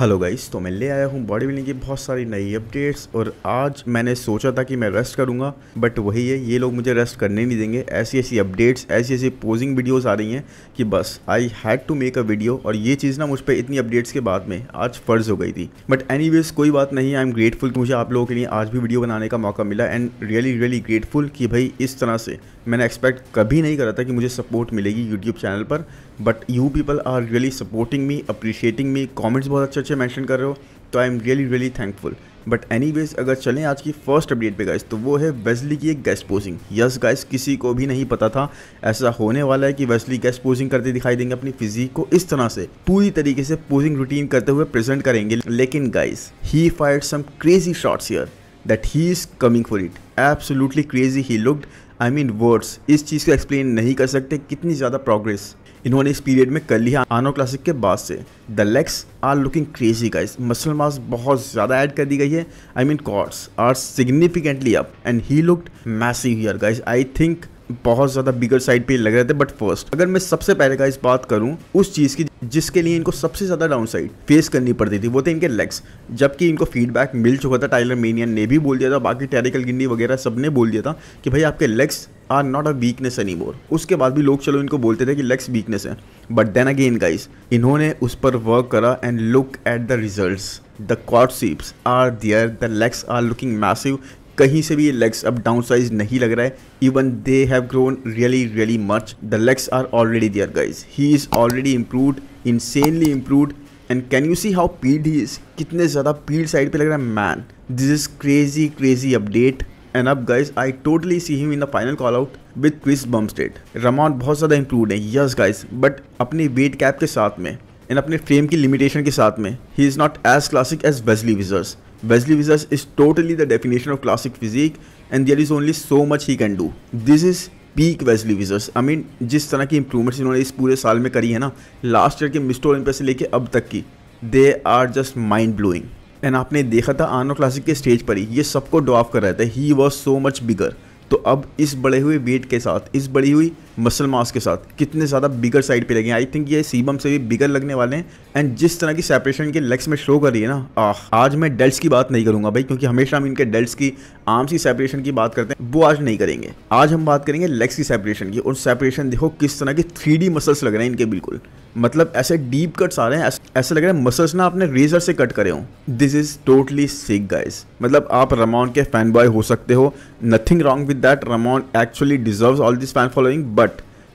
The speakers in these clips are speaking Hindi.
हेलो गाइस तो मैं ले आया हूँ बॉडी बिल्डिंग की बहुत सारी नई अपडेट्स और आज मैंने सोचा था कि मैं रेस्ट करूँगा बट वही है ये लोग मुझे रेस्ट करने नहीं देंगे ऐसी ऐसी अपडेट्स ऐसी ऐसी पोजिंग वीडियोस आ रही हैं कि बस I had to make a video और ये चीज़ ना मुझ पर इतनी अपडेट्स के बाद में आज फ़र्ज हो गई थी बट एनी कोई बात नहीं आई एम ग्रेटफुल मुझे आप लोगों के लिए आज भी वीडियो बनाने का मौका मिला एंड रियली रियली ग्रेटफुल कि भाई इस तरह से मैंने एक्सपेक्ट कभी नहीं करा था कि मुझे सपोर्ट मिलेगी यूट्यूब चैनल पर but you people are really supporting me appreciating me comments बहुत अच्छे अच्छे मैंशन कर रहे हो तो I am really really thankful but anyways अगर चलें आज की फर्स्ट अपडेट पे गाइस तो वो है वेस्ली की एक गेस्ट पोजिंग यस गाइस किसी को भी नहीं पता था ऐसा होने वाला है कि वेस्ली गेस्ट पोजिंग करते दिखाई देंगे अपनी फिजिक को इस तरह से पूरी तरीके से पोजिंग रूटीन करते हुए प्रेजेंट करेंगे लेकिन guys he fight some crazy shorts here that he is coming for it absolutely crazy he looked I mean words इस चीज़ को एक्सप्लेन नहीं कर सकते कितनी ज़्यादा प्रोग्रेस इन्होंने इस पीरियड में कर लिया आनो क्लासिक के बाद से the legs are looking crazy guys muscle mass बहुत ज़्यादा ऐड कर दी गई है I mean quads are significantly up and he looked massive here guys I think बहुत ज़्यादा बिगर साइड पे लग रहे थे बट फर्स्ट अगर मैं सबसे पहले का इस बात करूँ उस चीज़ की जिसके लिए इनको सबसे ज़्यादा डाउन साइड फेस करनी पड़ती थी वो थे इनके लेग्स जबकि इनको फीडबैक मिल चुका था टाइलर मेनियन ने भी बोल दिया था बाकी टेरिकल गिंडी वगैरह सब ने बोल दिया था कि भाई आपके legs are not a weakness any more उसके बाद भी लोग चलो इनको बोलते थे कि लेग्स वीकनेस है बट देन अगेन गाइज इन्होंने उस पर वर्क करा and look at the result the quadriceps are there the legs are looking massive कहीं से भी ये लेग्स अब डाउन साइज नहीं लग रहा है even they have grown really really much the legs are already there guys he is already improved insanely improved and can you see how peeled he is कितने ज़्यादा पीड साइड पे लग रहा है man this is crazy crazy update and अब guys I totally see him in the final call out with Bumstead Ramon बहुत ज़्यादा इंप्रूवड है यस गाइज बट अपने वेट कैप के साथ में एंड अपने फ्रेम की लिमिटेशन के साथ में he is not as classic as Wesley Vissers Wesley Wizards is totally the definition of classic physique and there is only so much he can do. This is peak Wesley Vissers I mean जिस तरह की इंप्रूवमेंट्स इन्होंने इस पूरे साल में करी है ना लास्ट ईयर के मिस्टर ओलंपिया से लेके अब तक की they are just mind blowing and आपने देखा था आनो क्लासिक के स्टेज पर ही ये सबको ड्रॉप कर रहे थे he was so much bigger तो अब इस बढ़े हुए वेट के साथ इस बढ़ी हुई मसल मास के साथ कितने ज़्यादा बिगर साइड पे लगे आई थिंक ये सीबम से भी बिगर लगने वाले हैं एंड जिस तरह की सेपरेशन के लेग्स में शो कर रही है ना आह आज मैं डेल्स की बात नहीं करूंगा भाई क्योंकि हमेशा हम इनके डेल्स की आम की सेपरेशन की बात करते हैं वो आज नहीं करेंगे आज हम बात करेंगे लेग्स की सेपरेशन की और सेपरेशन देखो किस तरह के थ्री मसल्स लग रहे हैं इनके बिल्कुल मतलब ऐसे डीप कट्स आ रहे हैं ऐसे लग रहे हैं मसल्स ना आपने रेजर से कट करे हो this is totally sick guys मतलब आप रमॉन के फैन बॉय हो सकते हो nothing wrong with that Ramon actually deserve all this fan following but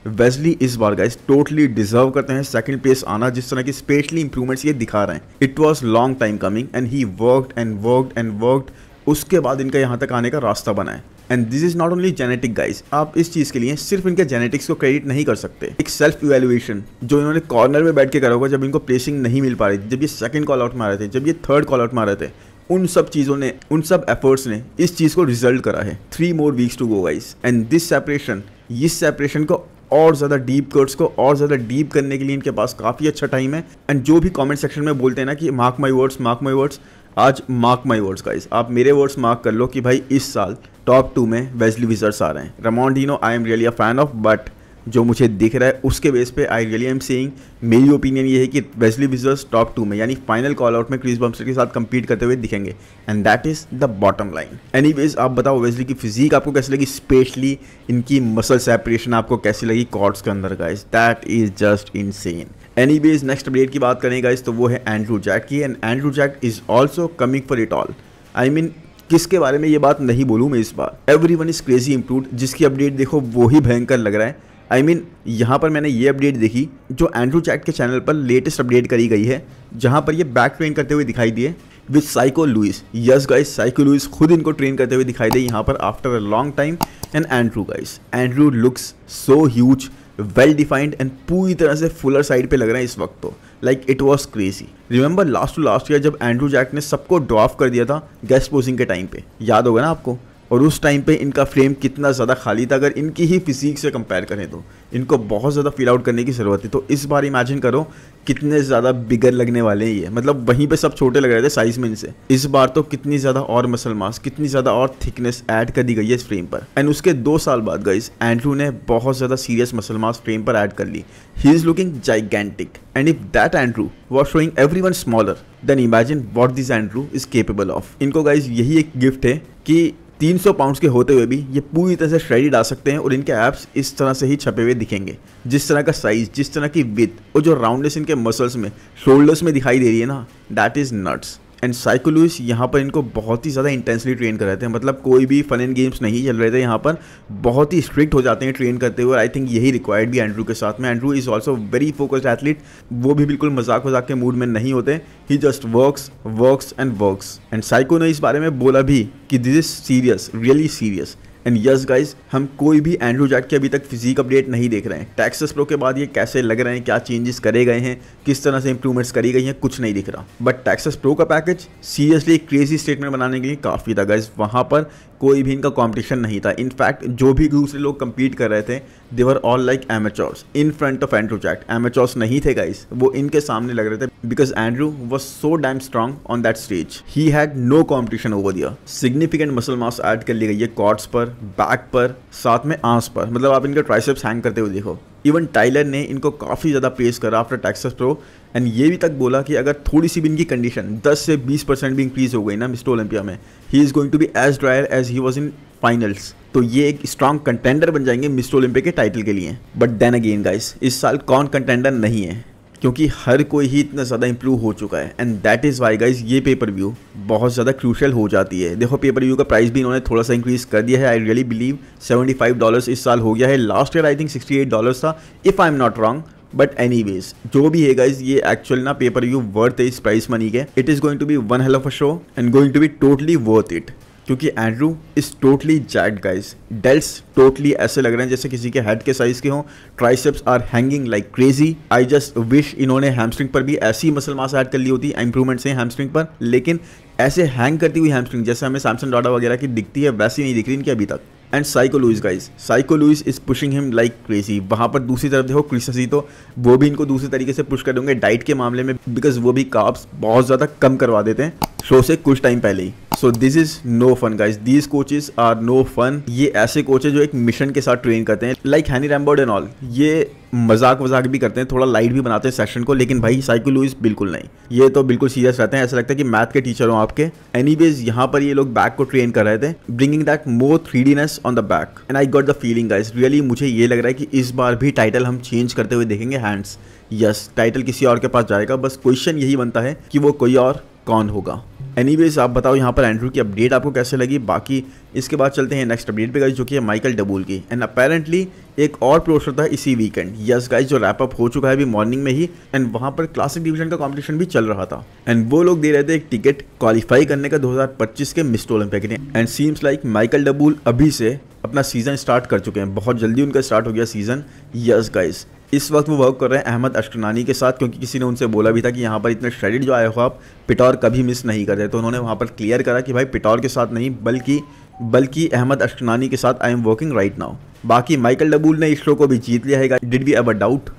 Wesley इस बार गाइज टोटली डिजर्व करते हैं सेकंड प्लेस आना जिस तरह की स्पेशली इंप्रूवमेंट्स ये दिखा रहे हैं it was long time coming and he worked and worked and worked उसके बाद इनका यहाँ तक आने का रास्ता बनाए and this is not only genetic guys आप इस चीज के लिए सिर्फ इनके जेनेटिक्स को क्रेडिट नहीं कर सकते एक सेल्फ इवेल्युएशन जो इन्होंने कॉर्नर में बैठ के करा होगा जब इनको प्लेसिंग नहीं मिल पा रही थी जब ये सेकंड कॉल आउट मारे थे जब ये थर्ड कॉल आउट मारे थे उन सब चीज़ों ने उन सब एफर्ट्स ने इस चीज़ को रिजल्ट करा है three more weeks to go guys and this separation इस सेपरेशन को और ज़्यादा डीप कर्व्स को और ज़्यादा डीप करने के लिए इनके पास काफ़ी अच्छा टाइम है एंड जो भी कमेंट सेक्शन में बोलते हैं ना कि mark my words mark my words आज मार्क माई वर्ड्स गाइस आप मेरे वर्ड्स मार्क कर लो कि भाई इस साल टॉप टू में वेजली विजर्स आ रहे हैं Ramon Dino I am really a fan of but जो मुझे दिख रहा है उसके बेस पे आई रियली एम सीइंग मेरी ओपिनियन ये है कि वेस्ली विजर्स टॉप टू में यानी फाइनल कॉल आउट में क्रिस बम्सर के साथ कम्पीट करते हुए दिखेंगे and that is the bottom line any आप बताओ वेस्ली की फिजिक आपको कैसी लगी स्पेशली इनकी मसल सेपरेशन आपको कैसी लगी कॉर्ड्स के अंदर guys that is just insane anyways next update की बात करें गाइज तो वो है एंड्रू जैक की and Andrew Jacked is also coming for it all I mean किसके बारे में ये बात नहीं बोलूँ मैं इस बार everyone is crazy improve जिसकी अपडेट देखो वो ही भयंकर लग रहा है आई I मीन mean, यहाँ पर मैंने ये अपडेट देखी जो एंड्रू चैट के चैनल पर लेटेस्ट अपडेट करी गई है जहाँ पर ये बैक ट्रेन करते हुए दिखाई दिए with Psycho Lewis yes guys Psycho Lewis खुद इनको ट्रेन करते हुए दिखाई दे यहाँ पर after a long time and Andrew guys Andrew looks so huge well defined एंड पूरी तरह से फुलर साइड पे लग रहा है इस वक्त तो like it was crazy remember last to last year जब एंड्रू जैक ने सबको ड्रॉफ कर दिया था गेस्ट पोजिंग के टाइम पे याद होगा ना आपको और उस टाइम पे इनका फ्रेम कितना ज़्यादा खाली था अगर इनकी ही फिजिक से कंपेयर करें तो इनको बहुत ज़्यादा फील आउट करने की ज़रूरत है तो इस बार इमेजिन करो कितने ज़्यादा बिगर लगने वाले हैं ये मतलब वहीं पे सब छोटे लग रहे थे साइज़ में इनसे इस बार तो कितनी ज़्यादा और मसल मास कितनी ज़्यादा और थिकनेस ऐड कर दी गई है इस फ्रेम पर एंड उसके दो साल बाद गाइस एंड्रू ने बहुत ज़्यादा सीरियस मसल मास फ्रेम पर ऐड कर ली he is looking gigantic and if that Andrew was showing everyone smaller then imagine what this Andrew is capable of इनको गाइज यही एक गिफ्ट है कि 300 पाउंड्स के होते हुए भी ये पूरी तरह से श्रेडी डाल सकते हैं और इनके ऐप्स इस तरह से ही छपे हुए दिखेंगे जिस तरह का साइज जिस तरह की विथ और जो राउंडनेस इनके मसल्स में शोल्डर्स में दिखाई दे रही है ना that is nuts and Psycho Lewis यहाँ पर इनको बहुत ही ज़्यादा इंटेंसली ट्रेन कर रहे थे मतलब कोई भी फन एंड गेम्स नहीं चल रहे थे यहाँ पर बहुत ही स्ट्रिक्ट हो जाते हैं ट्रेन करते हुए आई थिंक यही रिक्वायर्ड भी एंड्रू के साथ में Andrew is also very focused athlete वो भी बिल्कुल मजाक वजाक के मूड में नहीं होते he just works works and works and Psycho ने इस बारे में बोला भी कि this is serious really serious and yes guys हम कोई भी एंड्रू जैक की अभी तक फिजिक अपडेट नहीं देख रहे हैं टैक्सेस प्रो के बाद ये कैसे लग रहे हैं क्या चेंजेस करे गए हैं किस तरह से इंप्रूवमेंट्स करी गई हैं कुछ नहीं दिख रहा बट टैक्सेस प्रो का पैकेज सीरियसली क्रेजी स्टेटमेंट बनाने के लिए काफ़ी था गाइज वहां पर कोई भी इनका कंपटीशन नहीं था इनफैक्ट जो भी दूसरे लोग कम्पीट कर रहे थे they were all like amateurs in front of Andrew Jacked amateurs नहीं थे गाइस वो इनके सामने लग रहे थे because Andrew was so damn strong on that stage he had no competition over दिया सिग्निफिकेंट मसल मास एड कर ली गई है कॉर्ड्स पर बैक पर साथ में आंस पर मतलब आप इनके ट्राइसेप्स हैंग करते हुए देखो इवन टाइलर ने इनको काफ़ी ज़्यादा प्रेस करा आफ्टर टैक्सेस प्रो एंड ये भी तक बोला कि अगर थोड़ी सी भी इनकी कंडीशन 10 से 20 परसेंट भी इंक्रीज हो गई ना मिस्टर ओलंपिया में he is going to be as dryer as he was in finals तो ये एक स्ट्रॉन्ग कंटेंडर बन जाएंगे मिस्टर ओलंपिया के टाइटल के लिए बट देन अगेन गाइस इस साल कौन कंटेंडर नहीं है क्योंकि हर कोई ही इतना ज़्यादा इंप्रूव हो चुका है and that is why guys ये पेपर व्यू बहुत ज़्यादा क्रूशल हो जाती है देखो पेपर व्यू का प्राइस भी इन्होंने थोड़ा सा इंक्रीज कर दिया है I really believe seventy five dollars इस साल हो गया है last year I think sixty eight dollars था if I am not wrong but any जो भी है गाइज ये एक्चुअल ना पेपर यू वर्थ है इस प्राइस मनी के it is going to be one hell of a show and going to be totally worth it क्योंकि Andrew is totally jacked guys delts totally ऐसे लग रहे हैं जैसे किसी के हेड के साइज के हों triceps are hanging like crazy I just wish इन्होंने हैमस्ट्रिंग पर भी ऐसी मसल मास ऐड कर ली होती इंप्रूवमेंट्स हैं हैमस्ट्रिंग पर लेकिन ऐसे हैंग करती हुई हैमस्ट्रिंग जैसे हमें सैमसंग डाटा वगैरह की दिखती है वैसी नहीं दिख रही इनकी अभी तक and Psycho Lewis guys Psycho Lewis is pushing him like crazy वहाँ पर दूसरी तरफ देखो क्रिस्टसी तो वो भी इनको दूसरे तरीके से पुश कर देंगे डाइट के मामले में बिकॉज वो भी काप्स बहुत ज़्यादा कम करवा देते हैं शो से कुछ टाइम पहले ही so this is no fun guys these coaches are no fun ये ऐसे कोच है जो एक मिशन के साथ ट्रेन करते हैं लाइक हैनी रैमबर्ड एंड ऑल ये मजाक वजाक भी करते हैं थोड़ा लाइट भी बनाते हैं सेक्शन को लेकिन भाई साइकिल बिल्कुल नहीं ये तो बिल्कुल सीरियस रहते हैं ऐसा लगता है कि मैथ के टीचर हो आपके एनी वेज यहाँ पर ये लोग बैक को ट्रेन कर रहे थे bringing that more tree on the back and I got the feeling guys really मुझे ये लग रहा है कि इस बार भी टाइटल हम चेंज करते हुए देखेंगे हैंड्स यस yes, टाइटल किसी और के पास जाएगा बस क्वेश्चन यही बनता है कि वो कोई और कौन होगा एनी आप बताओ यहाँ पर एंड्रू की अपडेट आपको कैसे लगी बाकी इसके बाद चलते हैं नेक्स्ट अपडेट पे गाइज जो कि है माइकल डबूल की एंड अपेरेंटली एक और प्रोस्टर था इसी वीकेंड यस गाइज जो रैपअप हो चुका है अभी मॉर्निंग में ही एंड वहाँ पर क्लासिक डिवीजन का कंपटीशन भी चल रहा था एंड वो लोग दे रहे थे एक टिकट क्वालिफाई करने का दो के मिस्ट ओलंपिक ने and seems like Michael Dubble अभी से अपना सीजन स्टार्ट कर चुके हैं बहुत जल्दी उनका स्टार्ट हो गया सीजन यस गाइज इस वक्त वो वर्क कर रहे हैं अहमद अश्कनानी के साथ क्योंकि किसी ने उनसे बोला भी था कि यहाँ पर इतने क्रेडिट जो आए हो आप पिटौर कभी मिस नहीं कर रहे तो उन्होंने वहाँ पर क्लियर करा कि भाई पिटौर के साथ नहीं बल्कि बल्कि अहमद अश्कनानी के साथ I am working right now बाकी माइकल डबूल ने इस शो को भी जीत लिया है डिड बी अब डाउट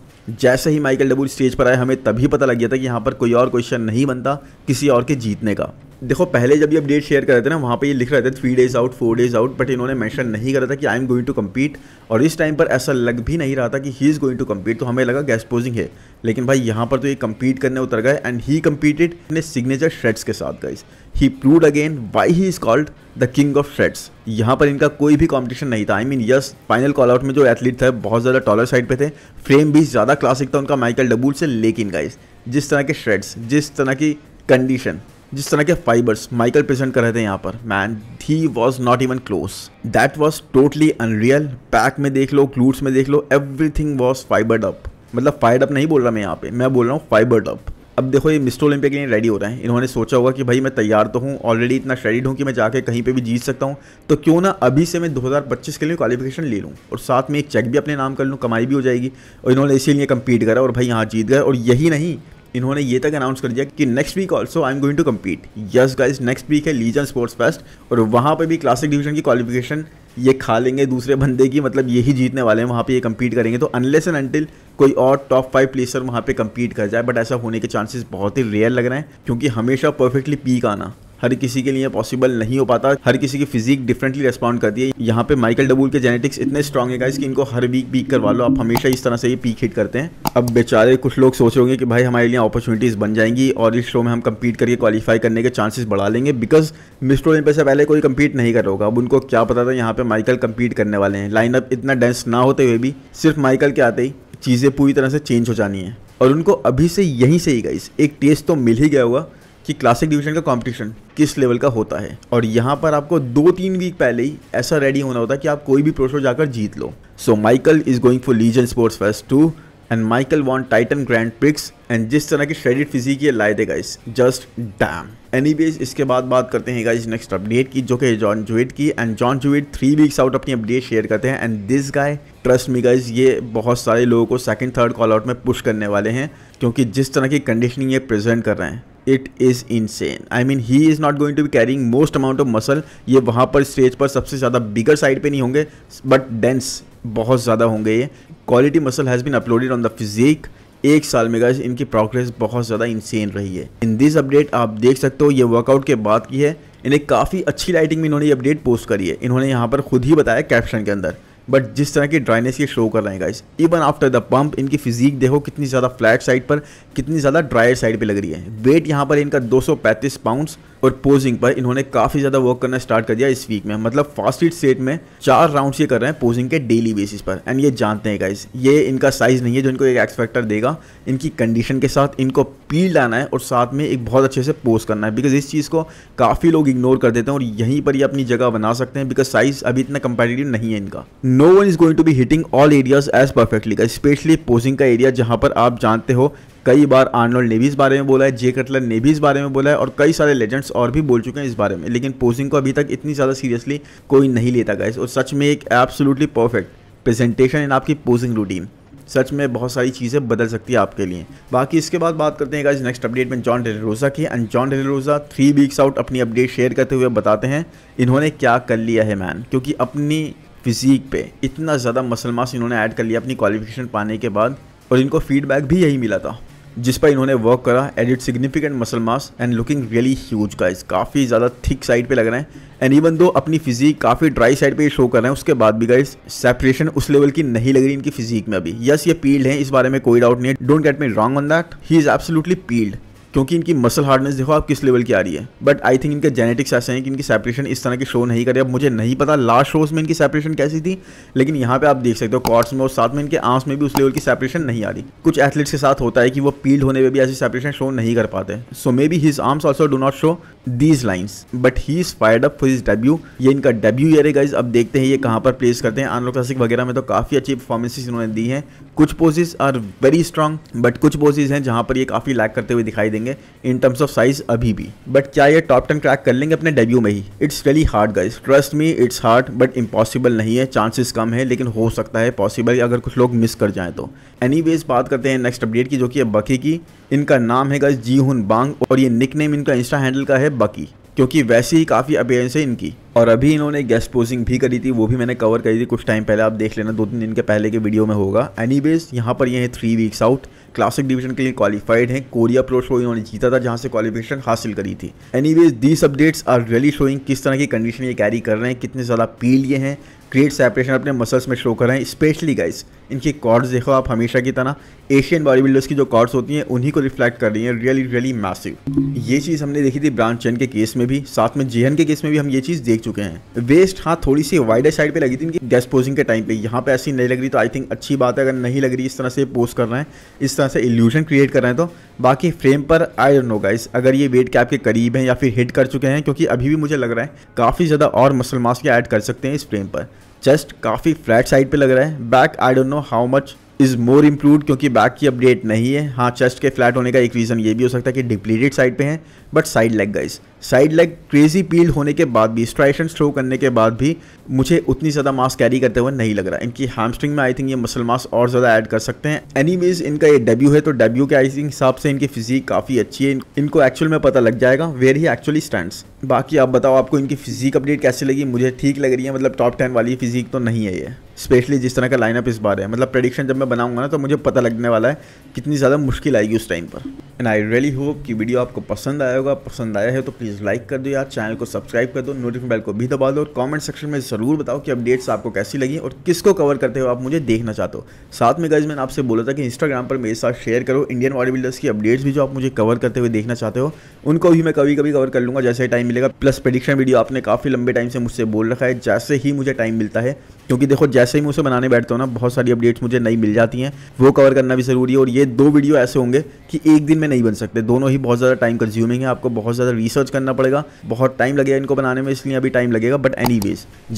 जैसे ही माइकल डबूल स्टेज पर आए हमें तभी पता लग गया था कि यहाँ पर कोई और क्वेश्चन नहीं बनता किसी और के जीतने का देखो पहले जब ये अपडेट शेयर कर रहे थे ना वहाँ पे ये लिख रहे थे three days out four days out but इन्होंने मेंशन नहीं करा था कि I am going to compete और इस टाइम पर ऐसा लग भी नहीं रहा था कि he is going to compete तो हमें लगा गैस पोजिंग है लेकिन भाई यहाँ पर तो ये कम्पीट करने उतर गए एंड ही कम्पीटेड अपने सिग्नेचर श्रेड्स के साथ guys he prove again why he is called the king of shreds यहाँ पर इनका कोई भी कॉम्पिटिशन नहीं था I mean yes final call out में जो एथलीट था बहुत ज़्यादा टॉलर साइड पर थे फ्रेम भी ज़्यादा क्लासिक था उनका माइकल डबूल से लेकिन गाइज जिस तरह के श्रेड्स जिस तरह की कंडीशन जिस तरह के फाइबर्स माइकल प्रेजेंट कर रहे थे यहाँ पर man he was not even close that was totally unreal pack में देख लो क्लूट्स में देख लो एवरीथिंग वॉज फाइबर्ड अप मतलब फाइड अप नहीं बोल रहा मैं यहाँ पे मैं बोल रहा हूँ फाइबर्ड अप अब देखो ये मिस्टर ओलंपिया के लिए रेडी हो रहे हैं इन्होंने सोचा होगा कि भाई मैं तैयार तो हूँ ऑलरेडी इतना शेडिड हूँ कि मैं जाके कहीं पे भी जीत सकता हूँ तो क्यों ना अभी से मैं 2025 के लिए क्वालिफिकेशन ले लूँ और साथ में एक चेक भी अपने नाम कर लूँ कमाई भी हो जाएगी और इन्होंने इसीलिए कम्पीट करा और भाई यहाँ जीत गए और यही नहीं इन्होंने ये तक अनाउंस कर दिया कि next week also I am going to compete yes guys next week है लीजन स्पोर्ट्स फेस्ट और वहाँ पर भी क्लासिक डिवीजन की क्वालिफिकेशन ये खा लेंगे दूसरे बंदे की मतलब यही जीतने वाले हैं वहाँ पे ये कम्पीट करेंगे तो अनलेस एंड अनटिल कोई और टॉप फाइव प्लेसर वहाँ पे कम्पीट कर जाए बट ऐसा होने के चांसेस बहुत ही रेयर लग रहे हैं क्योंकि हमेशा परफेक्टली पीक आना हर किसी के लिए पॉसिबल नहीं हो पाता हर किसी की फिजिक डिफरेंटली रेस्पॉन्ड करती है यहाँ पे माइकल डबूल के जेनेटिक्स इतने स्ट्रॉग है गाइस कि इनको हर वीक पीक करवा लो आप हमेशा इस तरह से ये पीक हिट करते हैं अब बेचारे कुछ लोग सोच रहे होंगे कि भाई हमारे लिए अपॉर्चुनिटीज़ बन जाएंगी और इस शो में हम कम्पीट करके क्वालिफाई करने के चांसेस बढ़ा लेंगे बिकॉज मिस्टर इन से पहले कोई कम्पीट नहीं कर रहा होगा अब उनको क्या पता था यहाँ पे माइकल कम्पीट करने वाले हैं लाइनअप इतना डेंस ना होते हुए भी सिर्फ माइकल के आते ही चीज़ें पूरी तरह से चेंज हो जानी है और उनको अभी से यहीं से ही गाइस एक टेस्ट तो मिल ही गया होगा कि क्लासिक डिवीजन का कंपटीशन किस लेवल का होता है और यहाँ पर आपको दो तीन वीक पहले ही ऐसा रेडी होना होता है कि आप कोई भी प्रोशो जाकर जीत लो so Michael is going for Legion Sports Fest two and Michael won Titan Grand Prix and जिस तरह की श्रेडिट फिजिक ये लाए देगा इस जस्ट डैम एनी इसके बाद बात करते हैं गाइज नेक्स्ट अपडेट की जो कि जॉन जुएट की and John Jewett three weeks out अपनी अपडेट शेयर करते हैं and this guy trust me guys ये बहुत सारे लोगों को सेकेंड थर्ड कॉल आउट में पुश करने वाले हैं क्योंकि जिस तरह की कंडीशनिंग ये प्रेजेंट कर रहे हैं it is insane I mean he is not going to be carrying most amount of muscle ये वहाँ पर स्टेज पर सबसे ज़्यादा बिगर साइड पे नहीं होंगे बट डेंस बहुत ज़्यादा होंगे ये quality muscle has been uploaded on the physique एक साल में गाइस इनकी प्रोग्रेस बहुत ज़्यादा इंसेन रही है इन दिस अपडेट आप देख सकते हो ये वर्कआउट के बाद की है इन्हें काफ़ी अच्छी लाइटिंग में इन्होंने ये अपडेट पोस्ट करी है इन्होंने यहाँ पर खुद ही बताया कैप्शन के अंदर बट जिस तरह की ड्राइनेस ये शो कर रहे हैं guys even after the pump इनकी फिजिक देखो कितनी ज़्यादा फ्लैट साइड पर कितनी ज़्यादा ड्रायर साइड पर लग रही है वेट यहाँ पर इनका 235 पाउंड्स और पोजिंग पर इन्होंने काफ़ी ज़्यादा वर्क करना स्टार्ट कर दिया इस वीक में मतलब फास्ट हिट सेट में चार राउंड्स ये कर रहे हैं पोजिंग के डेली बेसिस पर एंड ये जानते हैं गाइस ये इनका साइज़ नहीं है जो इनको एक एक्सपेक्टर देगा इनकी कंडीशन के साथ इनको पील्ड आना है और साथ में एक बहुत अच्छे से पोज करना है बिकॉज इस चीज़ को काफ़ी लोग इग्नोर कर देते हैं और यहीं पर ये अपनी जगह बना सकते हैं बिकॉज साइज़ अभी इतना कंपेटिटिव नहीं है इनका no one is going to be hitting all areas as perfectly specially posing का एरिया जहाँ पर आप जानते हो कई बार आर्नोल्ड ने भी इस बारे में बोला है जे कटलर ने भी इस बारे में बोला है और कई सारे लेजेंड्स और भी बोल चुके हैं इस बारे में लेकिन पोजिंग को अभी तक इतनी ज़्यादा सीरियसली कोई नहीं लेता गाइस और सच में एक एब्सोलूटली परफेक्ट प्रेजेंटेशन इन आपकी पोजिंग रूटीन सच में बहुत सारी चीज़ें बदल सकती है आपके लिए बाकी इसके बाद बात करते हैं गाइज नेक्स्ट अपडेट में जॉन डेलेरोजा की and John Delarosa three weeks out अपनी अपडेट शेयर करते हुए बताते हैं इन्होंने क्या कर लिया है मैन क्योंकि अपनी फिजीक पे इतना ज़्यादा मसल मास इन्होंने ऐड कर लिया अपनी क्वालिफिकेशन पाने के बाद और इनको फीडबैक भी यही मिला था जिस पर इन्होंने वर्क करा added significant muscle mass and looking really huge guys काफ़ी ज़्यादा थिक साइड पे लग रहे हैं एंड इवन दो अपनी फिजिक काफ़ी ड्राई साइड पे शो कर रहे हैं उसके बाद भी गाइस सेपरेशन उस लेवल की नहीं लग रही इनकी फिजिक में अभी यस ये पील्ड है इस बारे में कोई डाउट नहीं है don't get me wrong on that he is absolutely peeled क्योंकि इनकी मसल हार्डनेस देखो आप किस लेवल की आ रही है बट आई थिंक इनके जेनेटिक्स ऐसे हैं कि इनकी सेपरेशन इस तरह की शो नहीं करे अब मुझे नहीं पता लास्ट शोज में इनकी सेपरेशन कैसी थी लेकिन यहाँ पे आप देख सकते हो कॉर्ड्स में और साथ में इनके आंस में भी उस लेवल की सेपरेशन नहीं आ रही कुछ एथलीट्स के साथ होता है कि वो पील्ड होने में भी ऐसी सेपरेशन शो नहीं कर पाते so maybe his arms also do not show these lines but he is fired up for his debut ये इनका डेब्यू ईयर है अब देखते हैं ये कहाँ पर प्लेस करते हैं आनलो क्लासिक वगैरह में तो काफ़ी अच्छी परफॉर्मेंसिस इन्होंने दी हैं कुछ poses are very strong but कुछ पोजिस हैं जहाँ पर ये काफ़ी लैक करते हुए दिखाई दे देंगे इन टर्म्स ऑफ साइज अभी भी बट क्या ये टॉप टेन क्रैक कर लेंगे अपने डेब्यू में ही it's really hard guys trust me it's hard but impossible नहीं है चांसेस कम है लेकिन हो सकता है पॉसिबल अगर कुछ लोग मिस कर जाएँ तो एनी बात करते हैं नेक्स्ट अपडेट की जो कि है बकी की इनका नाम है गाइज जी हुन बांग और ये निक इनका इंस्टा हैंडल का है बकी क्योंकि वैसे ही काफ़ी अपेयरेंस है इनकी और अभी इन्होंने गेस्ट पोजिंग भी करी थी वो भी मैंने कवर करी थी कुछ टाइम पहले आप देख लेना दो तीन दिन के पहले के वीडियो में होगा एनी बेस यहाँ पर ये है three weeks out classic division के लिए क्वालिफाइड हैं कोरिया प्रो शो इन्होंने जीता था जहां से क्वालिफिकेशन हासिल करी थी anyways these updates are really showing किस तरह की कंडीशन ये कैरी कर रहे हैं कितने ज़्यादा पी लिए हैं ग्रेट सेपरेशन अपने मसल्स में शो कर रहे हैं स्पेशली गाइस इनकी कॉर्ड्स देखो आप हमेशा की तरह एशियन बॉडी बिल्डर्स की जो कॉर्ड्स होती हैं उन्हीं को रिफ्लेक्ट कर रही हैं रियली रियली मैसिव ये चीज़ हमने देखी थी ब्रांच चैन के केस में भी साथ में जेहन के केस में भी हम ये चीज़ देख चुके हैं वेस्ट हाँ थोड़ी सी वाइडर साइड पर लगी थी इनकी गेस्ट पोजिंग के टाइम पर यहाँ पर ऐसी नहीं लग रही तो आई थिंक अच्छी बात है अगर नहीं लग रही इस तरह से पोस्ट कर रहे हैं इस तरह से इल्यूशन क्रिएट कर रहे हैं तो बाकी फ्रेम पर आई डोंट नो गाइस अगर ये वेट कैप के करीब हैं या फिर हिट कर चुके हैं क्योंकि अभी भी मुझे लग रहा है काफ़ी ज़्यादा और मसल मास के ऐड कर सकते हैं इस फ्रेम पर चेस्ट काफ़ी फ्लैट साइड पे लग रहा है back I don't know how much is more improved क्योंकि बैक की अपडेट नहीं है हाँ चेस्ट के फ्लैट होने का एक रीज़न ये भी हो सकता है कि डिप्लीटेड साइड पे हैं but side leg guys side leg crazy peel होने के बाद भी स्ट्राइशन थ्रो करने के बाद भी मुझे उतनी ज़्यादा मास कैरी करते हुए नहीं लग रहा इनकी हैमस्ट्रिंग में आई थिंक ये मसल मास और ज़्यादा ऐड कर सकते हैं एनीवेज इनका ये डेब्यू है तो डेब्यू के आई थिंक हिसाब से इनकी फिजिक काफ़ी अच्छी है इनको एक्चुअल में पता लग जाएगा वेयर ही एक्चुअली स्टैंड बाकी आप बताओ आपको इनकी फिजिक अपडेट कैसी लगी मुझे ठीक लग रही है मतलब टॉप टेन वाली फिजिक तो नहीं है ये स्पेशली जिस तरह का लाइनअप इस बार है मतलब प्रडिक्शन जब मैं बनाऊंगा ना तो मुझे पता लगने वाला है कितनी ज़्यादा मुश्किल आएगी उस टाइम पर एंड आई रियली होप कि वीडियो आपको पसंद आया होगा पसंद आया है तो प्लीज़ लाइक कर दो यार चैनल को सब्सक्राइब कर दो नोटिफिकेशन बेल को भी दबा दो और कमेंट सेक्शन में ज़रूर बताओ कि अपडेट्स आपको कैसी लगी और किसको कवर करते हो आप मुझे देखना चाहते हो साथ में गज मैंने आपसे बोला था कि इंस्टाग्राम पर मेरे साथ शेयर करो इंडियन बॉडी बिल्डर्स की अपडेट्स भी जो आप मुझे कवर करते हुए देखना चाहते हो उनको भी मैं कभी कभी कवर कर लूँगा जैसे टाइम मिलेगा प्लस प्रडिक्शन वीडियो आपने काफ़ी लंबे टाइम से मुझसे बोल रखा है जैसे ही मुझे टाइम मिलता है क्योंकि देखो जैसे जैसे ही मैं उसे बनाने बैठता हूँ ना बहुत सारी अपडेट्स मुझे नई मिल जाती हैं वो कवर करना भी ज़रूरी है और ये दो वीडियो ऐसे होंगे कि एक दिन में नहीं बन सकते दोनों ही बहुत ज़्यादा टाइम कंज्यूमिंग है आपको बहुत ज़्यादा रिसर्च करना पड़ेगा बहुत टाइम लगेगा इनको बनाने में इसलिए अभी टाइम लगेगा बट एनी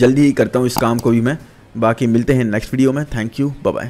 जल्दी ही करता हूँ इस काम को भी मैं बाकी मिलते हैं नेक्स्ट वीडियो में थैंक यू बाय